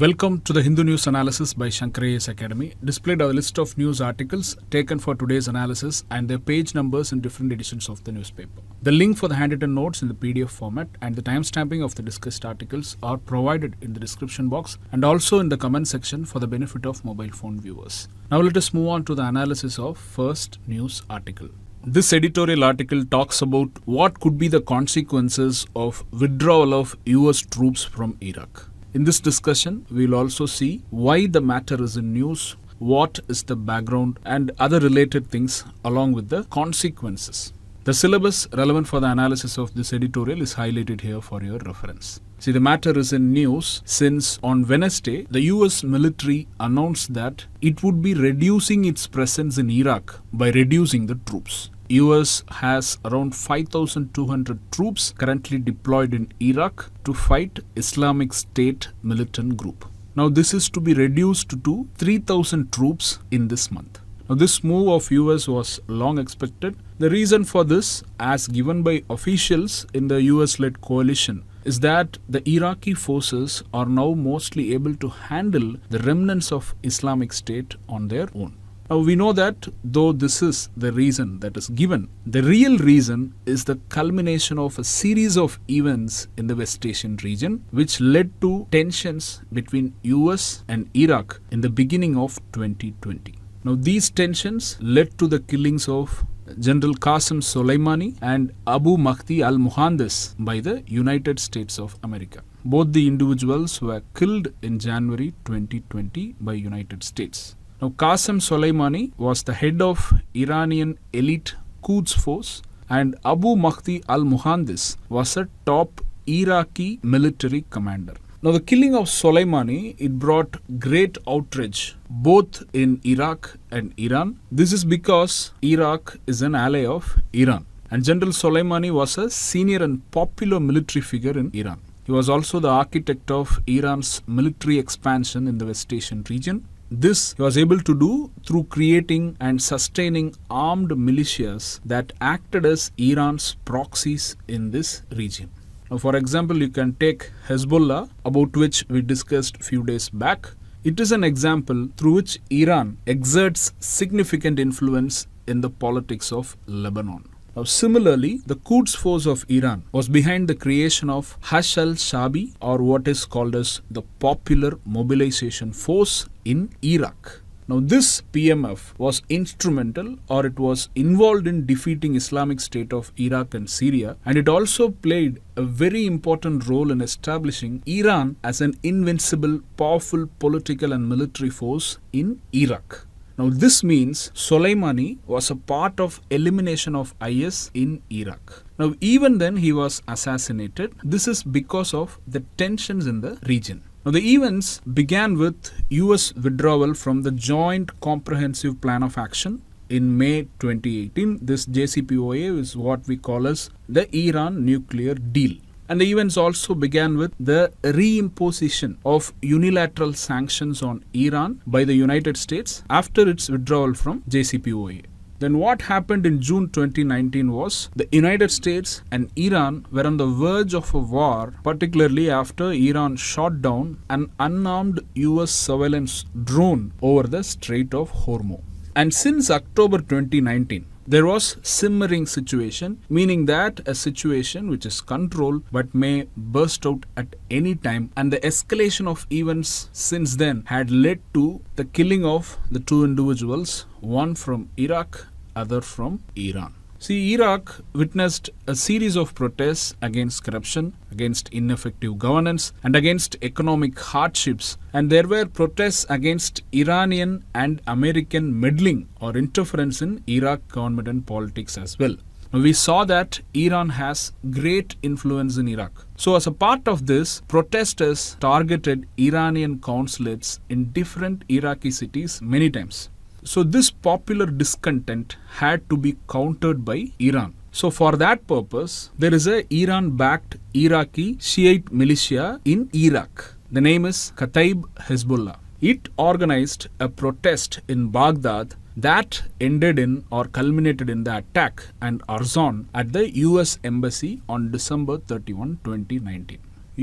Welcome to the Hindu News Analysis by Shankarayas Academy. Displayed are a list of news articles taken for today's analysis and their page numbers in different editions of the newspaper. The link for the handwritten notes in the PDF format and the timestamping of the discussed articles are provided in the description box and also in the comment section for the benefit of mobile phone viewers. Now let us move on to the analysis of first news article. This editorial article talks about what could be the consequences of withdrawal of US troops from Iraq. In this discussion, we'll also see why the matter is in news, what is the background and other related things along with the consequences. The syllabus relevant for the analysis of this editorial is highlighted here for your reference. See, the matter is in news since on Wednesday, the US military announced that it would be reducing its presence in Iraq by reducing the troops. US has around 5,200 troops currently deployed in Iraq to fight Islamic State militant group. Now this is to be reduced to 3,000 troops in this month. Now this move of US was long expected. The reason for this, as given by officials in the US-led coalition, is that the Iraqi forces are now mostly able to handle the remnants of Islamic State on their own. Uh, we know that though this is the reason that is given, the real reason is the culmination of a series of events in the West Asian region, which led to tensions between US and Iraq in the beginning of 2020. Now, these tensions led to the killings of General Qasem Soleimani and Abu Mahdi al Muhandis by the United States of America. Both the individuals were killed in January 2020 by United States. Now, Qasem Soleimani was the head of Iranian elite Quds force and Abu Mahdi al-Muhandis was a top Iraqi military commander. Now, the killing of Soleimani, it brought great outrage both in Iraq and Iran. This is because Iraq is an ally of Iran. And General Soleimani was a senior and popular military figure in Iran. He was also the architect of Iran's military expansion in the West Asian region. This he was able to do through creating and sustaining armed militias that acted as Iran's proxies in this region. Now, for example, you can take Hezbollah, about which we discussed a few days back. It is an example through which Iran exerts significant influence in the politics of Lebanon. Now, similarly, the Quds force of Iran was behind the creation of Hashal Shabi, or what is called as the Popular Mobilization Force in Iraq. Now, this PMF was instrumental or it was involved in defeating Islamic State of Iraq and Syria and it also played a very important role in establishing Iran as an invincible, powerful political and military force in Iraq. Now this means Soleimani was a part of elimination of IS in Iraq. Now even then he was assassinated. This is because of the tensions in the region. Now, the events began with US withdrawal from the Joint Comprehensive Plan of Action in May 2018. This JCPOA is what we call as the Iran nuclear deal. And the events also began with the reimposition of unilateral sanctions on Iran by the United States after its withdrawal from JCPOA. Then what happened in June 2019 was the United States and Iran were on the verge of a war, particularly after Iran shot down an unarmed US surveillance drone over the Strait of Hormuz. And since October 2019, there was simmering situation, meaning that a situation which is controlled but may burst out at any time and the escalation of events since then had led to the killing of the two individuals, one from Iraq, other from Iran. See, Iraq witnessed a series of protests against corruption, against ineffective governance, and against economic hardships. And there were protests against Iranian and American meddling or interference in Iraq government and politics as well. We saw that Iran has great influence in Iraq. So, as a part of this, protesters targeted Iranian consulates in different Iraqi cities many times. So this popular discontent had to be countered by Iran. So for that purpose, there is a Iran-backed Iraqi Shiite militia in Iraq. The name is Kataib Hezbollah. It organized a protest in Baghdad that ended in or culminated in the attack and Arzon at the US Embassy on December 31, 2019.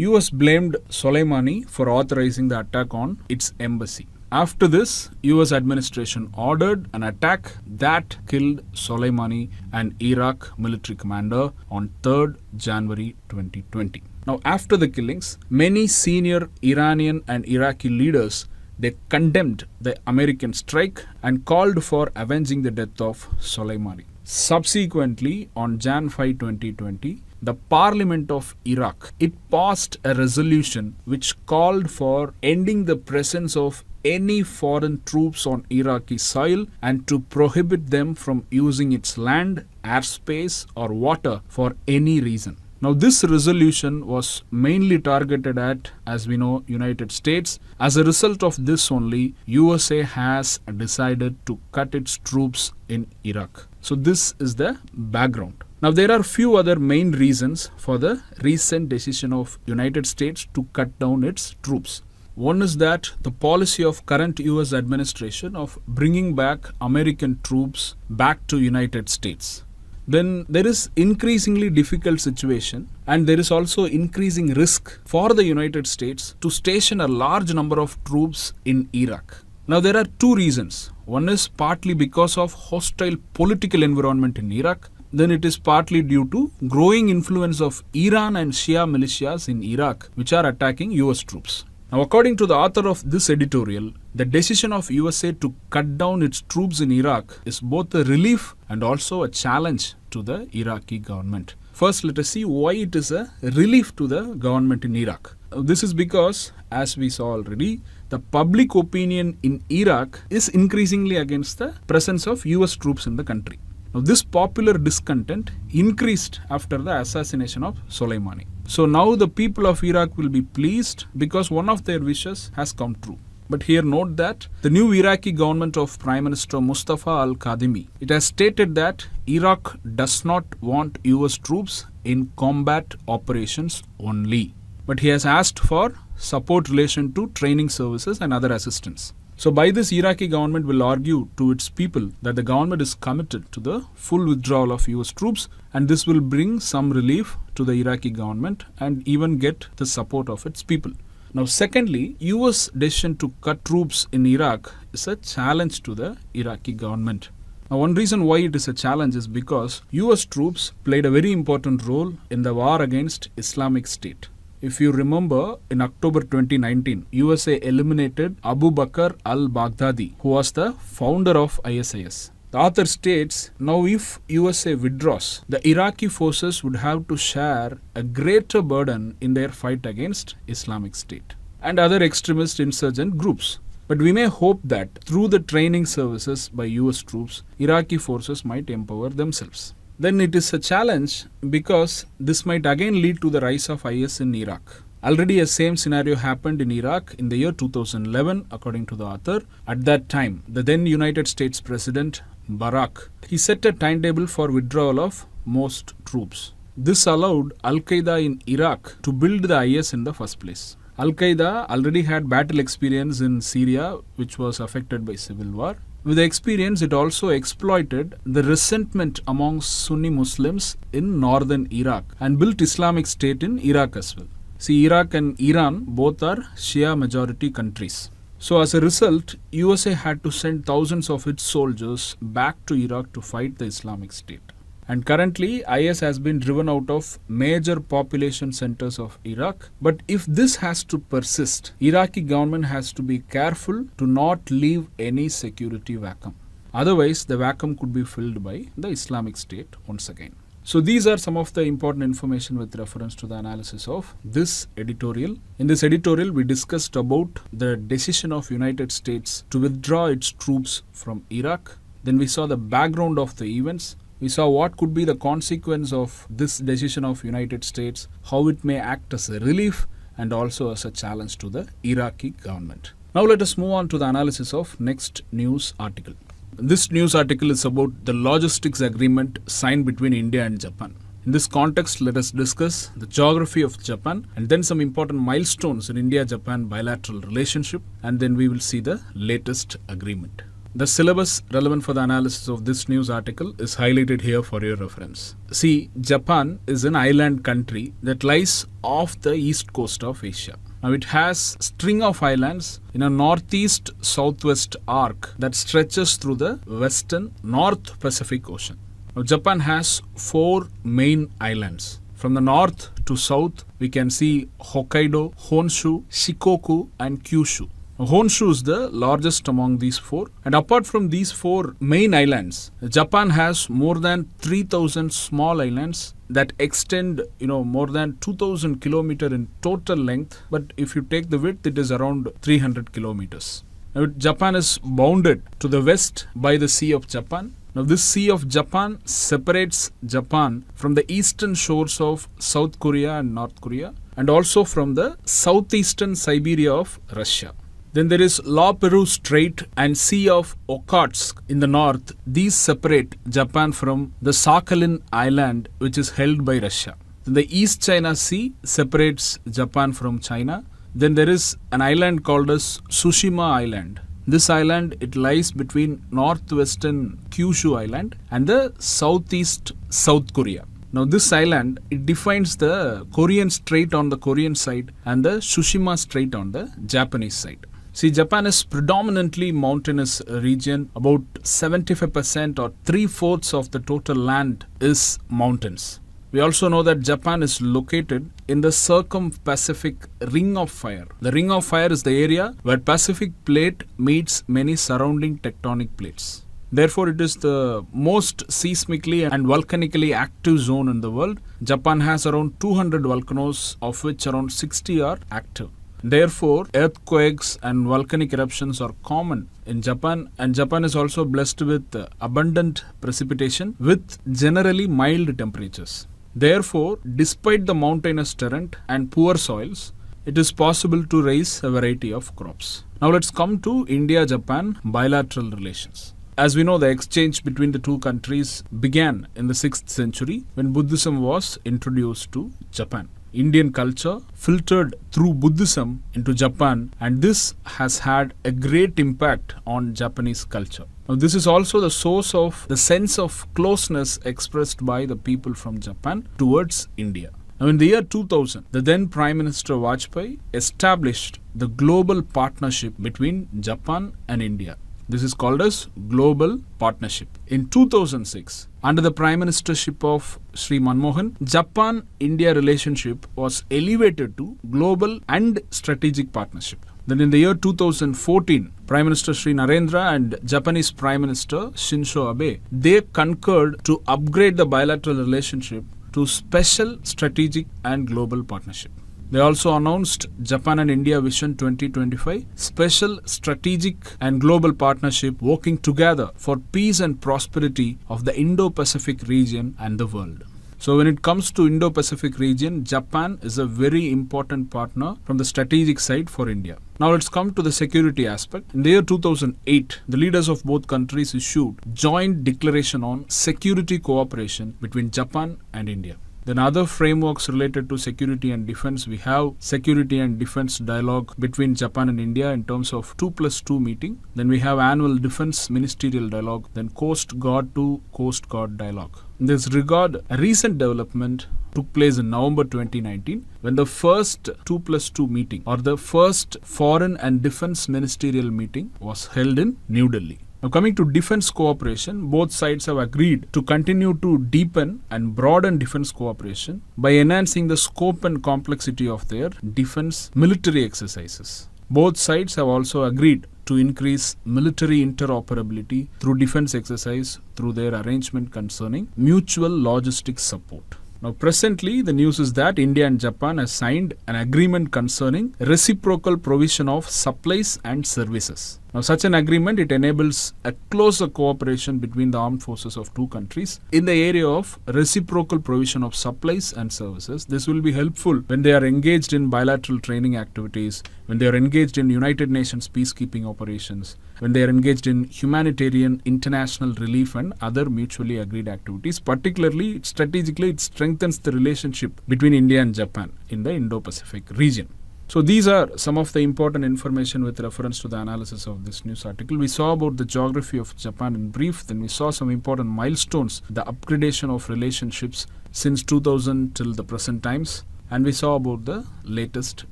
US blamed Soleimani for authorizing the attack on its embassy. After this, US administration ordered an attack that killed Soleimani, an Iraq military commander, on 3rd January 2020. Now, after the killings, many senior Iranian and Iraqi leaders they condemned the American strike and called for avenging the death of Soleimani. Subsequently, on Jan 5, 2020, the Parliament of Iraq it passed a resolution which called for ending the presence of any foreign troops on Iraqi soil and to prohibit them from using its land, airspace, or water for any reason. Now this resolution was mainly targeted at, as we know, United States. As a result of this only, USA has decided to cut its troops in Iraq. So this is the background. Now there are few other main reasons for the recent decision of United States to cut down its troops. One is that the policy of current US administration of bringing back American troops back to United States. Then there is increasingly difficult situation and there is also increasing risk for the United States to station a large number of troops in Iraq. Now there are two reasons. One is partly because of hostile political environment in Iraq. Then it is partly due to growing influence of Iran and Shia militias in Iraq, which are attacking US troops. Now, according to the author of this editorial, the decision of USA to cut down its troops in Iraq is both a relief and also a challenge to the Iraqi government. First, let us see why it is a relief to the government in Iraq. This is because, as we saw already, the public opinion in Iraq is increasingly against the presence of US troops in the country. Now, this popular discontent increased after the assassination of Soleimani. So now the people of Iraq will be pleased because one of their wishes has come true. But here note that the new Iraqi government of Prime Minister Mustafa al-Kadhimi, it has stated that Iraq does not want US troops in combat operations only. But he has asked for support relation to training services and other assistance. So by this Iraqi government will argue to its people that the government is committed to the full withdrawal of US troops and this will bring some relief to the Iraqi government and even get the support of its people. Now, secondly, US decision to cut troops in Iraq is a challenge to the Iraqi government. Now, one reason why it is a challenge is because US troops played a very important role in the war against Islamic State. If you remember, in October 2019, USA eliminated Abu Bakr al-Baghdadi, who was the founder of ISIS. The author states now, if USA withdraws, the Iraqi forces would have to share a greater burden in their fight against Islamic State and other extremist insurgent groups. But we may hope that through the training services by US troops, Iraqi forces might empower themselves. Then it is a challenge because this might again lead to the rise of IS in Iraq. Already a same scenario happened in Iraq in the year 2011 according to the author. At that time, the then United States President Barak. He set a timetable for withdrawal of most troops. This allowed Al Qaeda in Iraq to build the IS in the first place. Al Qaeda already had battle experience in Syria, which was affected by civil war. With the experience, it also exploited the resentment among Sunni Muslims in northern Iraq and built Islamic State in Iraq as well. See, Iraq and Iran both are Shia majority countries. So as a result, USA had to send thousands of its soldiers back to Iraq to fight the Islamic State. And currently, IS has been driven out of major population centers of Iraq. But if this has to persist, Iraqi government has to be careful to not leave any security vacuum. Otherwise, the vacuum could be filled by the Islamic State once again. So these are some of the important information with reference to the analysis of this editorial. In this editorial, we discussed about the decision of United States to withdraw its troops from Iraq. Then we saw the background of the events. We saw what could be the consequence of this decision of United States, how it may act as a relief and also as a challenge to the Iraqi government. Now let us move on to the analysis of next news article. This news article is about the logistics agreement signed between India and Japan. In this context, let us discuss the geography of Japan and then some important milestones in India Japan bilateral relationship, and then we will see the latest agreement. The syllabus relevant for the analysis of this news article is highlighted here for your reference. See, Japan is an island country that lies off the east coast of Asia. Now it has string of islands in a northeast southwest arc that stretches through the western North Pacific Ocean. Now Japan has four main islands. From the north to south, we can see Hokkaido, Honshu, Shikoku and Kyushu. Honshu is the largest among these four. And apart from these four main islands, Japan has more than 3,000 small islands that extend, you know, more than 2,000 kilometer in total length. But if you take the width, it is around 300 kilometers. Now, Japan is bounded to the west by the Sea of Japan. Now, this Sea of Japan separates Japan from the eastern shores of South Korea and North Korea and also from the southeastern Siberia of Russia. Then there is La Perouse Strait and Sea of Okhotsk in the north. These separate Japan from the Sakhalin Island, which is held by Russia. Then the East China Sea separates Japan from China. Then there is an island called as Tsushima Island. This island, it lies between northwestern Kyushu Island and the southeast South Korea. Now this island, it defines the Korean Strait on the Korean side and the Tsushima Strait on the Japanese side. See, Japan is predominantly mountainous region. About 75% or three-fourths of the total land is mountains. We also know that Japan is located in the circum-Pacific Ring of Fire. The Ring of Fire is the area where Pacific plate meets many surrounding tectonic plates. Therefore, it is the most seismically and volcanically active zone in the world. Japan has around 200 volcanoes, of which around 60 are active. Therefore, earthquakes and volcanic eruptions are common in Japan and Japan is also blessed with uh, abundant precipitation with generally mild temperatures. Therefore, despite the mountainous terrain and poor soils, it is possible to raise a variety of crops. Now let's come to India-Japan bilateral relations. As we know, the exchange between the two countries began in the 6th century when Buddhism was introduced to Japan. Indian culture filtered through Buddhism into Japan, and this has had a great impact on Japanese culture. Now, this is also the source of the sense of closeness expressed by the people from Japan towards India. Now, in the year 2000, the then Prime Minister Vajpayee established the global partnership between Japan and India. This is called as Global Partnership. In 2006, under the prime ministership of Sri Manmohan, Japan India relationship was elevated to global and strategic partnership. Then in the year 2014, Prime Minister Sri Narendra and Japanese Prime Minister Shinzo Abe, they concurred to upgrade the bilateral relationship to special strategic and global partnership. They also announced Japan and India Vision 2025 special strategic and global partnership working together for peace and prosperity of the Indo-Pacific region and the world. So when it comes to Indo-Pacific region, Japan is a very important partner from the strategic side for India. Now let's come to the security aspect. In the year 2008, the leaders of both countries issued joint declaration on security cooperation between Japan and India. Then other frameworks related to security and defense, we have security and defense dialogue between Japan and India in terms of 2 plus 2 meeting. Then we have annual defense ministerial dialogue, then Coast Guard to Coast Guard dialogue. In this regard, a recent development took place in November 2019 when the first 2 plus 2 meeting or the first foreign and defense ministerial meeting was held in New Delhi. Now, coming to defense cooperation, both sides have agreed to continue to deepen and broaden defense cooperation by enhancing the scope and complexity of their defense military exercises. Both sides have also agreed to increase military interoperability through defense exercise through their arrangement concerning mutual logistics support. Now, presently, the news is that India and Japan have signed an agreement concerning reciprocal provision of supplies and services. Now, such an agreement, it enables a closer cooperation between the armed forces of two countries in the area of reciprocal provision of supplies and services. This will be helpful when they are engaged in bilateral training activities, when they are engaged in United Nations peacekeeping operations, when they are engaged in humanitarian, international relief and other mutually agreed activities. Particularly, strategically, it strengthens the relationship between India and Japan in the Indo-Pacific region. So these are some of the important information with reference to the analysis of this news article. We saw about the geography of Japan in brief, then we saw some important milestones, the upgradation of relationships since 2000 till the present times, and we saw about the latest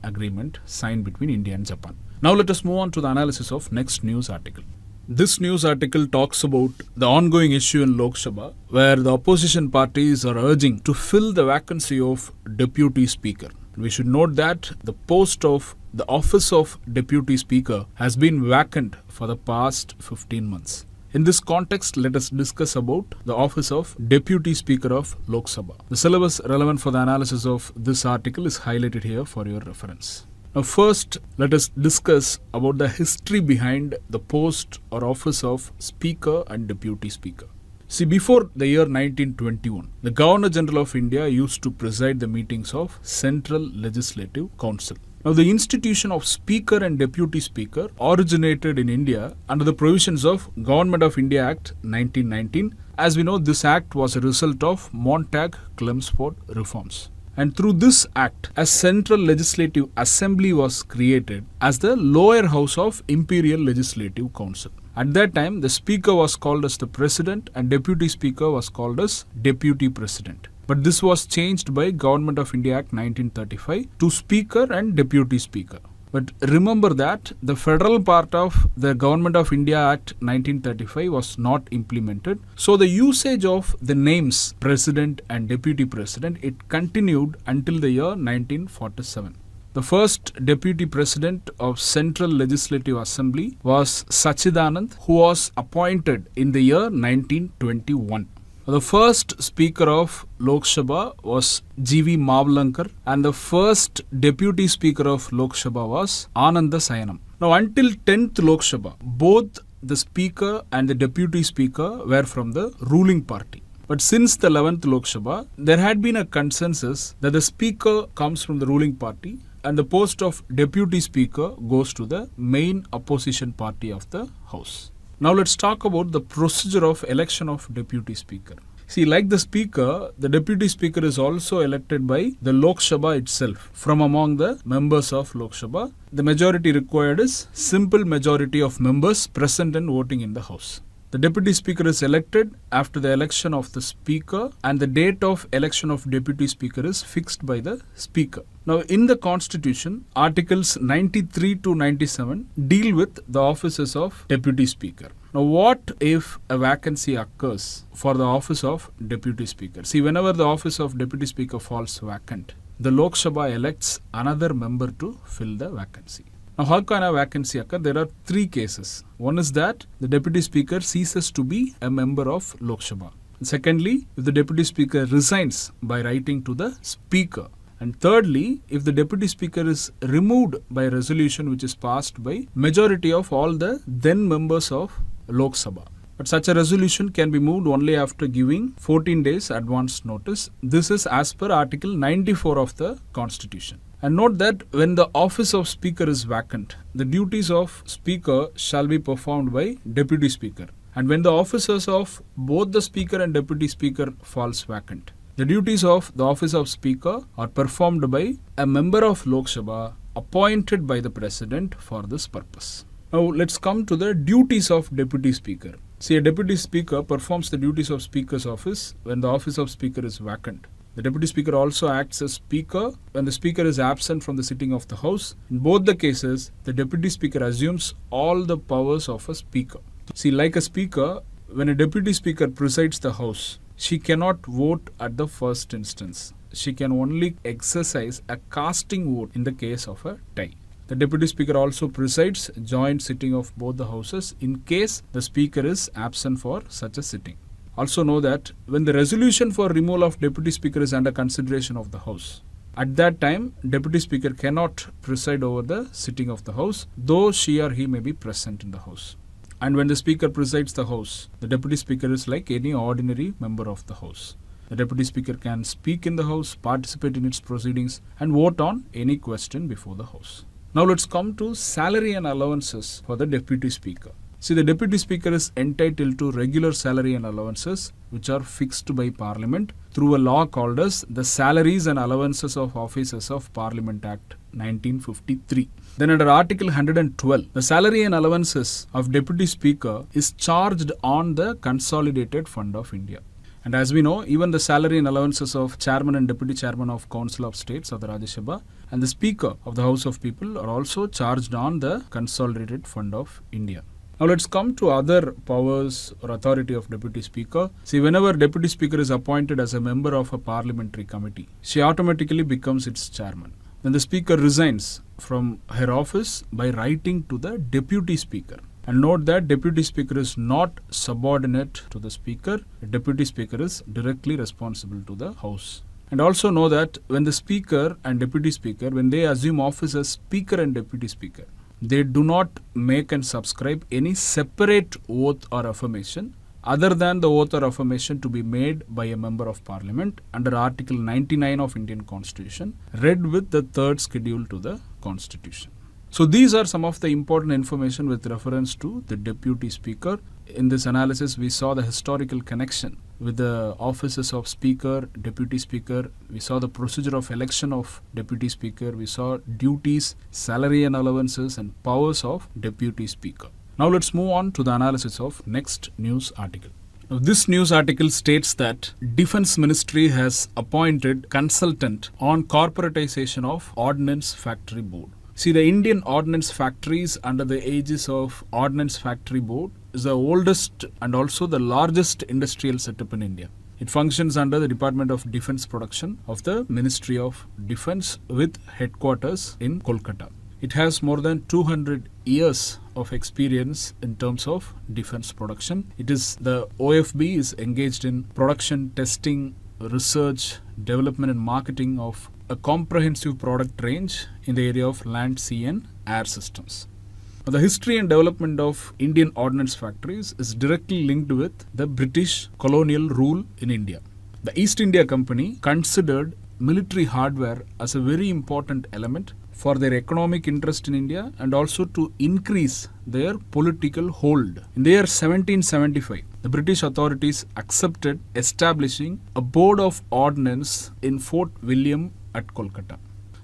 agreement signed between India and Japan. Now let us move on to the analysis of next news article. This news article talks about the ongoing issue in Lok Sabha where the opposition parties are urging to fill the vacancy of deputy speaker. And we should note that the post of the office of Deputy Speaker has been vacant for the past 15 months. In this context, let us discuss about the office of Deputy Speaker of Lok Sabha. The syllabus relevant for the analysis of this article is highlighted here for your reference. Now first, let us discuss about the history behind the post or office of Speaker and Deputy Speaker. See, before the year 1921, the Governor General of India used to preside the meetings of Central Legislative Council. Now, the institution of Speaker and Deputy Speaker originated in India under the provisions of Government of India Act 1919. As we know, this act was a result of Montague-Chelmsford reforms. And through this act, a Central Legislative Assembly was created as the lower house of Imperial Legislative Council. At that time, the Speaker was called as the President and Deputy Speaker was called as Deputy President. But this was changed by Government of India Act 1935 to Speaker and Deputy Speaker. But remember that the federal part of the Government of India Act 1935 was not implemented. So the usage of the names President and Deputy President, it continued until the year 1947. The first deputy president of Central Legislative Assembly was Sachidanand, who was appointed in the year 1921. The first speaker of Lok Sabha was G.V. Mavlankar and the first deputy speaker of Lok Sabha was Ananda Sayanam. Now until 10th Lok Sabha, both the speaker and the deputy speaker were from the ruling party. But since the 11th Lok Sabha, there had been a consensus that the speaker comes from the ruling party and the post of deputy speaker goes to the main opposition party of the house. Now let's talk about the procedure of election of deputy speaker. See, like the speaker, the deputy speaker is also elected by the Lok Sabha itself from among the members of Lok Sabha. The majority required is simple majority of members present and voting in the house. The deputy speaker is elected after the election of the speaker and the date of election of deputy speaker is fixed by the speaker. Now in the constitution articles 93 to 97 deal with the offices of deputy speaker. Now what if a vacancy occurs for the office of deputy speaker? See whenever the office of deputy speaker falls vacant the Lok Sabha elects another member to fill the vacancy. Now, how can a vacancy occur? There are three cases. One is that the deputy speaker ceases to be a member of Lok Sabha. Secondly, if the deputy speaker resigns by writing to the speaker. And thirdly, if the deputy speaker is removed by a resolution which is passed by majority of all the then members of Lok Sabha. But such a resolution can be moved only after giving 14 days advance notice. This is as per Article 94 of the Constitution. And note that when the office of Speaker is vacant, the duties of Speaker shall be performed by Deputy Speaker. And when the offices of both the Speaker and Deputy Speaker falls vacant, the duties of the office of Speaker are performed by a member of Lok Sabha appointed by the President for this purpose. Now let's come to the duties of Deputy Speaker. See, a Deputy Speaker performs the duties of Speaker's office when the office of Speaker is vacant. The Deputy Speaker also acts as Speaker when the Speaker is absent from the sitting of the House. In both the cases, the Deputy Speaker assumes all the powers of a Speaker. See, like a Speaker, when a Deputy Speaker presides the House, she cannot vote at the first instance. She can only exercise a casting vote in the case of a tie. The Deputy Speaker also presides joint sitting of both the houses in case the Speaker is absent for such a sitting also know that when the resolution for removal of deputy speaker is under consideration of the house at that time deputy speaker cannot preside over the sitting of the house though she or he may be present in the house and when the speaker presides the house the deputy speaker is like any ordinary member of the house the deputy speaker can speak in the house participate in its proceedings and vote on any question before the house now let's come to salary and allowances for the deputy speaker See, the Deputy Speaker is entitled to regular salary and allowances which are fixed by Parliament through a law called as the Salaries and Allowances of Officers of Parliament Act 1953. Then under Article 112, the salary and allowances of Deputy Speaker is charged on the Consolidated Fund of India. And as we know, even the salary and allowances of Chairman and Deputy Chairman of Council of States of the Rajya Sabha and the Speaker of the House of People are also charged on the Consolidated Fund of India. Now let's come to other powers or authority of Deputy Speaker. See, whenever Deputy Speaker is appointed as a member of a parliamentary committee, she automatically becomes its chairman. Then the Speaker resigns from her office by writing to the Deputy Speaker. And note that Deputy Speaker is not subordinate to the Speaker. Deputy Speaker is directly responsible to the House. And also know that when the Speaker and Deputy Speaker, when they assume office as Speaker and Deputy Speaker, they do not make and subscribe any separate oath or affirmation other than the oath or affirmation to be made by a member of parliament under article 99 of indian constitution read with the third schedule to the constitution so these are some of the important information with reference to the deputy speaker in this analysis we saw the historical connection with the offices of Speaker, Deputy Speaker. We saw the procedure of election of Deputy Speaker. We saw duties, salary and allowances and powers of Deputy Speaker. Now let's move on to the analysis of next news article. Now, this news article states that Defense Ministry has appointed consultant on corporatization of Ordnance Factory Board. See, the Indian Ordnance Factories under the aegis of Ordnance Factory Board is the oldest and also the largest industrial setup in India. It functions under the Department of Defense Production of the Ministry of Defense with headquarters in Kolkata. It has more than 200 years of experience in terms of defense production. It is the OFB is engaged in production, testing, research, development and marketing of a comprehensive product range in the area of land, sea and air systems the history and development of Indian ordnance factories is directly linked with the British colonial rule in India. The East India Company considered military hardware as a very important element for their economic interest in India and also to increase their political hold. In the year 1775, the British authorities accepted establishing a board of ordnance in Fort William at Kolkata.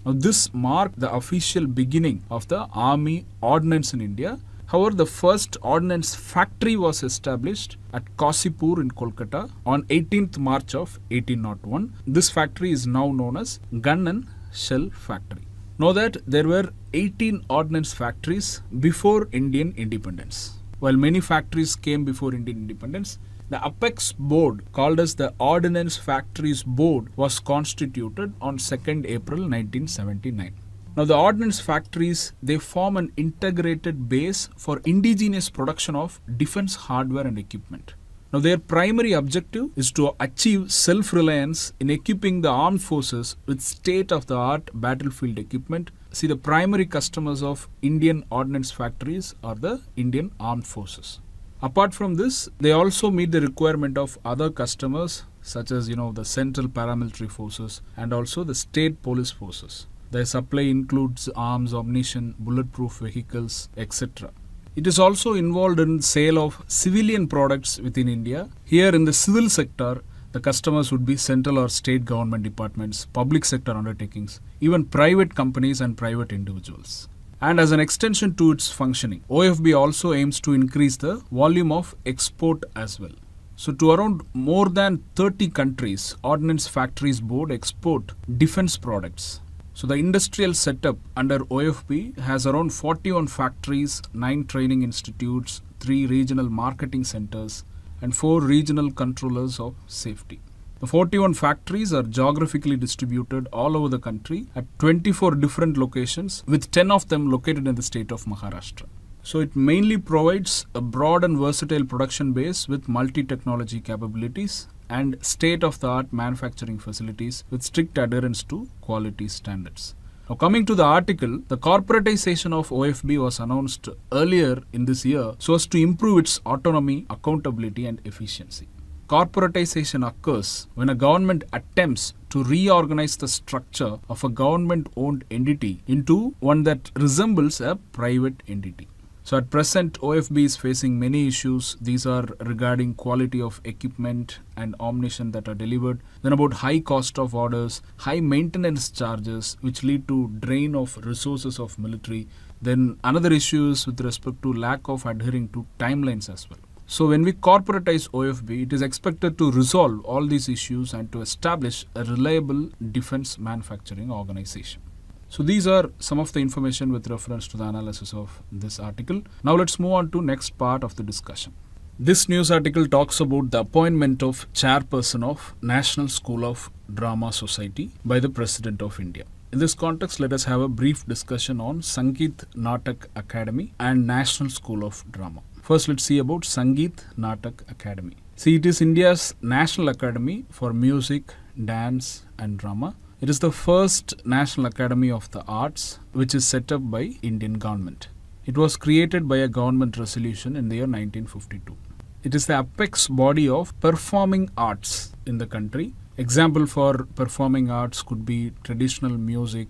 Now, this marked the official beginning of the army ordnance in India. However, the first ordnance factory was established at Kasipur in Kolkata on 18th March of 1801. This factory is now known as Gun and Shell Factory. Know that there were 18 ordnance factories before Indian independence. While many factories came before Indian independence, the Apex Board, called as the Ordnance Factories Board, was constituted on 2nd April 1979. Now the ordnance factories they form an integrated base for indigenous production of defense hardware and equipment. Now their primary objective is to achieve self-reliance in equipping the armed forces with state-of-the-art battlefield equipment. See the primary customers of Indian ordnance factories are the Indian armed forces. Apart from this, they also meet the requirement of other customers such as you know the central paramilitary forces and also the state police forces. Their supply includes arms, ammunition, bulletproof vehicles, etc. It is also involved in sale of civilian products within India. Here in the civil sector, the customers would be central or state government departments, public sector undertakings, even private companies and private individuals and as an extension to its functioning. OFB also aims to increase the volume of export as well. So to around more than 30 countries, Ordnance Factories Board export defense products. So the industrial setup under OFB has around 41 factories, 9 training institutes, 3 regional marketing centers and 4 regional controllers of safety. The 41 factories are geographically distributed all over the country at 24 different locations, with 10 of them located in the state of Maharashtra. So it mainly provides a broad and versatile production base with multi-technology capabilities and state-of-the-art manufacturing facilities with strict adherence to quality standards. Now coming to the article, the corporatization of OFB was announced earlier in this year so as to improve its autonomy, accountability and efficiency. Corporatization occurs when a government attempts to reorganize the structure of a government owned entity into one that resembles a private entity. So at present, OFB is facing many issues. These are regarding quality of equipment and ammunition that are delivered. Then about high cost of orders, high maintenance charges, which lead to drain of resources of military. Then another issue is with respect to lack of adhering to timelines as well. So when we corporatize OFB, it is expected to resolve all these issues and to establish a reliable defense manufacturing organization. So these are some of the information with reference to the analysis of this article. Now let's move on to next part of the discussion. This news article talks about the appointment of chairperson of National School of Drama Society by the President of India. In this context, let us have a brief discussion on Sangeet Natak Academy and National School of Drama. First, let's see about Sangeet Natak Academy. See, it is India's national academy for music, dance, and drama. It is the first national academy of the arts which is set up by Indian government. It was created by a government resolution in the year 1952. It is the apex body of performing arts in the country. Example for performing arts could be traditional music,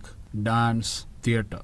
dance, theatre.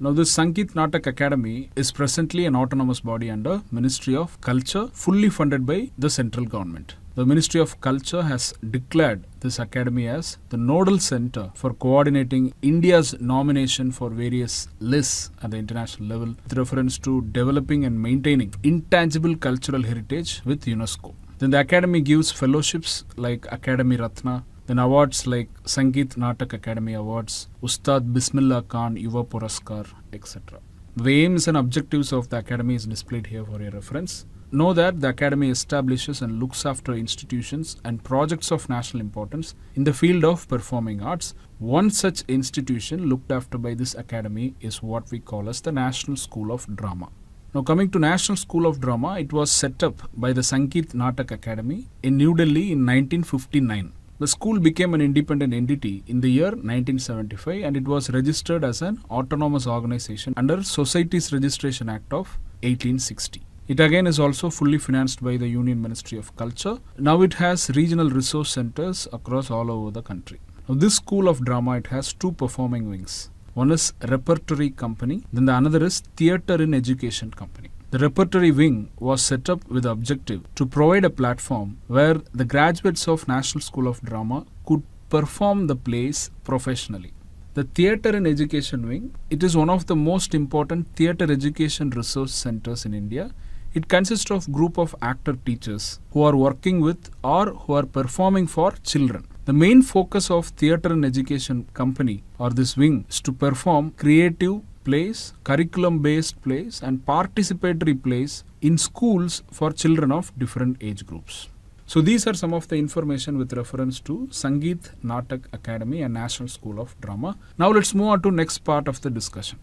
Now, this Sankit Natak Academy is presently an autonomous body under Ministry of Culture, fully funded by the central government. The Ministry of Culture has declared this academy as the nodal center for coordinating India's nomination for various lists at the international level with reference to developing and maintaining intangible cultural heritage with UNESCO. Then the academy gives fellowships like Academy Ratna, then awards like Sangeet Natak Academy Awards, Ustad Bismillah Khan Yuva Puraskar, etc. The aims and objectives of the Academy is displayed here for your reference. Know that the Academy establishes and looks after institutions and projects of national importance in the field of performing arts. One such institution looked after by this Academy is what we call as the National School of Drama. Now coming to National School of Drama, it was set up by the Sangeet Natak Academy in New Delhi in 1959. The school became an independent entity in the year 1975 and it was registered as an autonomous organization under Societies Registration Act of 1860. It again is also fully financed by the Union Ministry of Culture. Now it has regional resource centers across all over the country. Now this school of drama it has two performing wings. One is repertory company, then the another is theater in education company. The repertory wing was set up with the objective to provide a platform where the graduates of National School of Drama could perform the plays professionally. The Theatre and Education Wing, it is one of the most important theatre education resource centers in India. It consists of group of actor teachers who are working with or who are performing for children. The main focus of Theatre and Education Company or this wing is to perform creative Place, curriculum based plays, and participatory plays in schools for children of different age groups. So these are some of the information with reference to Sangeet Natak Academy and National School of Drama. Now let's move on to next part of the discussion.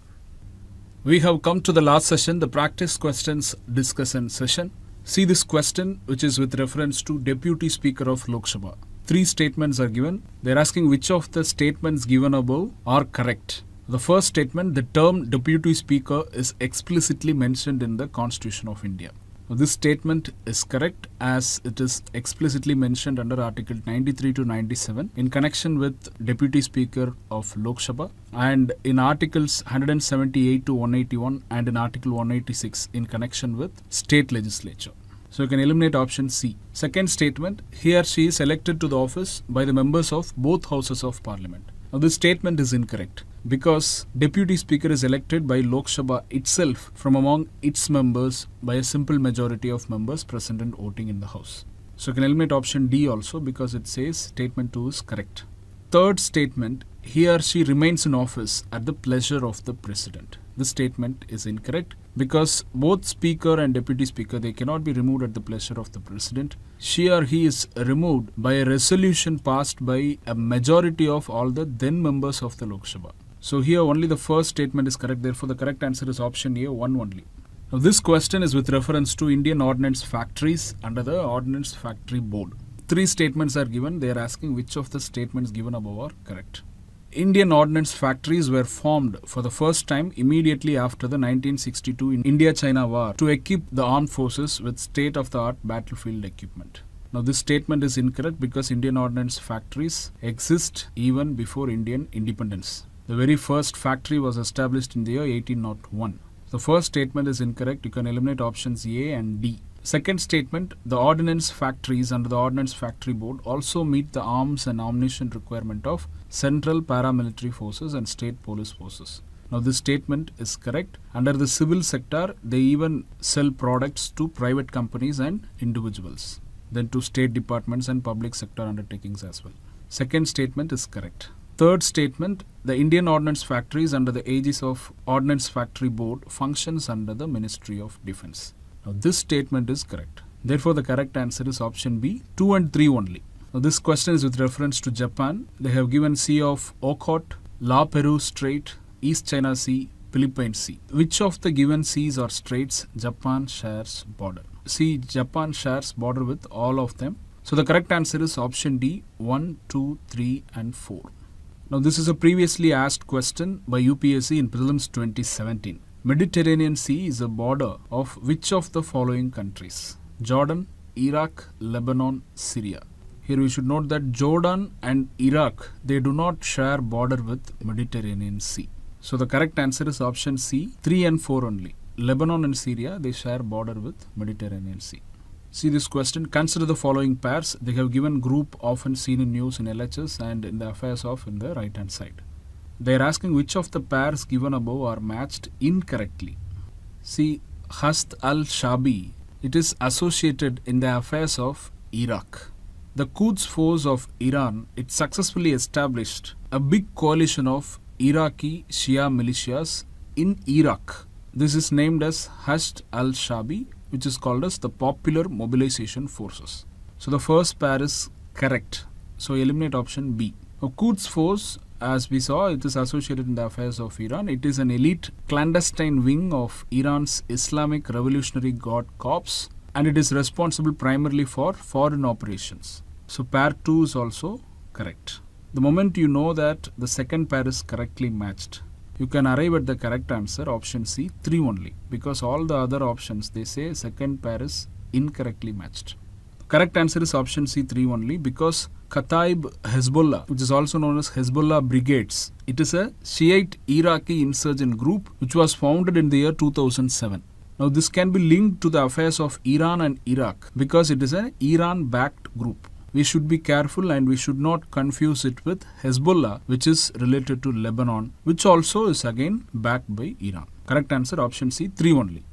We have come to the last session, the practice questions discussion session. See this question which is with reference to Deputy Speaker of Lok Sabha. Three statements are given. They're asking which of the statements given above are correct. The first statement, the term deputy speaker is explicitly mentioned in the Constitution of India. This statement is correct as it is explicitly mentioned under Article 93 to 97 in connection with Deputy Speaker of Lok Sabha and in Articles 178 to 181 and in Article 186 in connection with State Legislature. So you can eliminate option C. Second statement, he or she is elected to the office by the members of both houses of parliament. Now this statement is incorrect because deputy speaker is elected by Lok Sabha itself from among its members by a simple majority of members present and voting in the house. So you can eliminate option D also because it says statement 2 is correct. Third statement, he or she remains in office at the pleasure of the president. This statement is incorrect because both speaker and deputy speaker they cannot be removed at the pleasure of the president she or he is removed by a resolution passed by a majority of all the then members of the lok sabha so here only the first statement is correct. Therefore, the correct answer is option A, 1 only. Now this question is with reference to Indian Ordnance Factories under the Ordnance Factory Board. Three statements are given. They are asking which of the statements given above are correct. Indian ordnance factories were formed for the first time immediately after the 1962 India-China war to equip the armed forces with state-of-the-art battlefield equipment. Now this statement is incorrect because Indian ordnance factories exist even before Indian independence. The very first factory was established in the year 1801. The first statement is incorrect. You can eliminate options A and D. Second statement, the ordnance factories under the Ordnance Factory Board also meet the arms and ammunition requirement of central paramilitary forces and state police forces. Now this statement is correct. Under the civil sector, they even sell products to private companies and individuals, then to state departments and public sector undertakings as well. Second statement is correct. Third statement, the Indian Ordnance Factories under the aegis of Ordnance Factory Board functions under the Ministry of Defense. Now this statement is correct. Therefore, the correct answer is option B, 2 and 3 only. Now this question is with reference to Japan. They have given Sea of Okhot, La Peru Strait, East China Sea, Philippine Sea. Which of the given seas or straits Japan shares border? See, Japan shares border with all of them. So the correct answer is option D, 1, 2, 3 and 4. Now this is a previously asked question by UPSC in prelims 2017. Mediterranean Sea is a border of which of the following countries? Jordan, Iraq, Lebanon, Syria. Here we should note that Jordan and Iraq, they do not share border with Mediterranean Sea. So the correct answer is option C, 3 and 4 only. Lebanon and Syria, they share border with Mediterranean Sea. See this question, consider the following pairs. They have given group often seen in news in LHS and in the affairs of in the right hand side. They are asking which of the pairs given above are matched incorrectly. See Hast al-Shabi, it is associated in the affairs of Iraq. The Quds force of Iran, it successfully established a big coalition of Iraqi Shia militias in Iraq. This is named as Hashd al-Shabi which is called as the Popular Mobilization Forces. So the first pair is correct. So eliminate option B. Now Quds force as we saw it is associated in the affairs of Iran. It is an elite clandestine wing of Iran's Islamic Revolutionary Guard Corps and it is responsible primarily for foreign operations. So pair 2 is also correct. The moment you know that the second pair is correctly matched, you can arrive at the correct answer option C 3 only because all the other options they say second pair is incorrectly matched. Correct answer is option C 3 only because Kataib Hezbollah, which is also known as Hezbollah Brigades, it is a Shiite Iraqi insurgent group which was founded in the year 2007. Now this can be linked to the affairs of Iran and Iraq because it is an Iran backed group we should be careful and we should not confuse it with Hezbollah, which is related to Lebanon, which also is again backed by Iran. Correct answer option C, 3 only.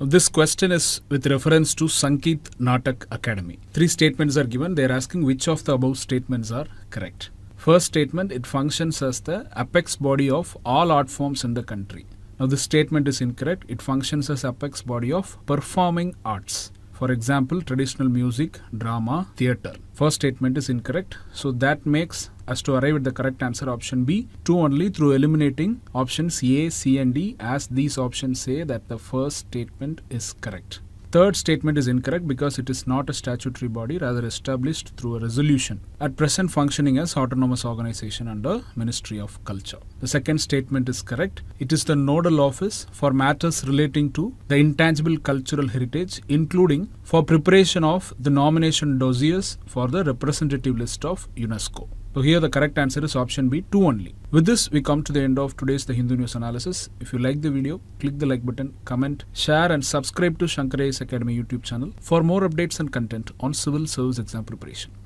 Now, this question is with reference to Sankit Natak Academy. Three statements are given. They are asking which of the above statements are correct. First statement, it functions as the apex body of all art forms in the country. Now, this statement is incorrect. It functions as apex body of performing arts. For example, traditional music, drama, theatre. First statement is incorrect. So that makes us to arrive at the correct answer option B. 2 only through eliminating options A, C and D as these options say that the first statement is correct third statement is incorrect because it is not a statutory body, rather established through a resolution, at present functioning as autonomous organization under Ministry of Culture. The second statement is correct. It is the nodal office for matters relating to the intangible cultural heritage, including for preparation of the nomination dossiers for the representative list of UNESCO. So here the correct answer is option B, 2 only. With this, we come to the end of today's The Hindu News Analysis. If you like the video, click the like button, comment, share and subscribe to Shankaray's Academy YouTube channel for more updates and content on civil service exam preparation.